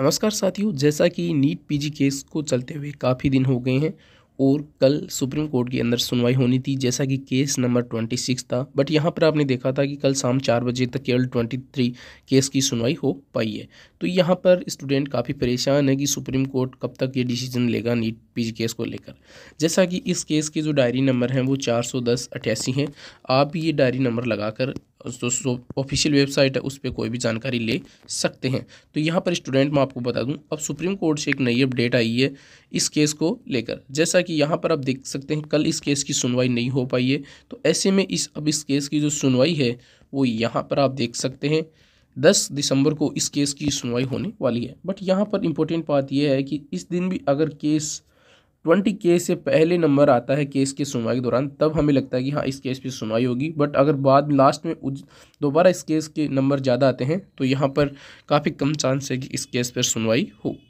नमस्कार साथियों जैसा कि नीट पीजी केस को चलते हुए काफ़ी दिन हो गए हैं और कल सुप्रीम कोर्ट के अंदर सुनवाई होनी थी जैसा कि केस नंबर ट्वेंटी सिक्स था बट यहाँ पर आपने देखा था कि कल शाम चार बजे तक केवल ट्वेंटी थ्री केस की सुनवाई हो पाई है तो यहाँ पर स्टूडेंट काफ़ी परेशान है कि सुप्रीम कोर्ट कब तक ये डिसीजन लेगा नीट पीजी केस को लेकर जैसा कि इस केस के जो डायरी नंबर हैं वो चार सौ दस हैं आप ये डायरी नंबर लगाकर जो ऑफिशियल वेबसाइट है उस पर कोई भी जानकारी ले सकते हैं तो यहाँ पर स्टूडेंट मैं आपको बता दूँ अब सुप्रीम कोर्ट से एक नई अपडेट आई है इस केस को लेकर जैसा कि यहाँ पर आप देख सकते हैं कल इस केस की सुनवाई नहीं हो पाई है तो ऐसे में इस अब इस केस की जो सुनवाई है वो यहाँ पर आप देख सकते हैं दस दिसंबर को इस केस की सुनवाई होने वाली है बट यहाँ पर इम्पोर्टेंट बात यह है कि इस दिन भी अगर केस ट्वेंटी के से पहले नंबर आता है केस की सुनवाई के दौरान तब हमें लगता है कि हाँ इस केस पे सुनवाई होगी बट अगर बाद लास्ट में दोबारा इस केस के नंबर ज़्यादा आते हैं तो यहाँ पर काफ़ी कम चांस है कि इस केस पर सुनवाई हो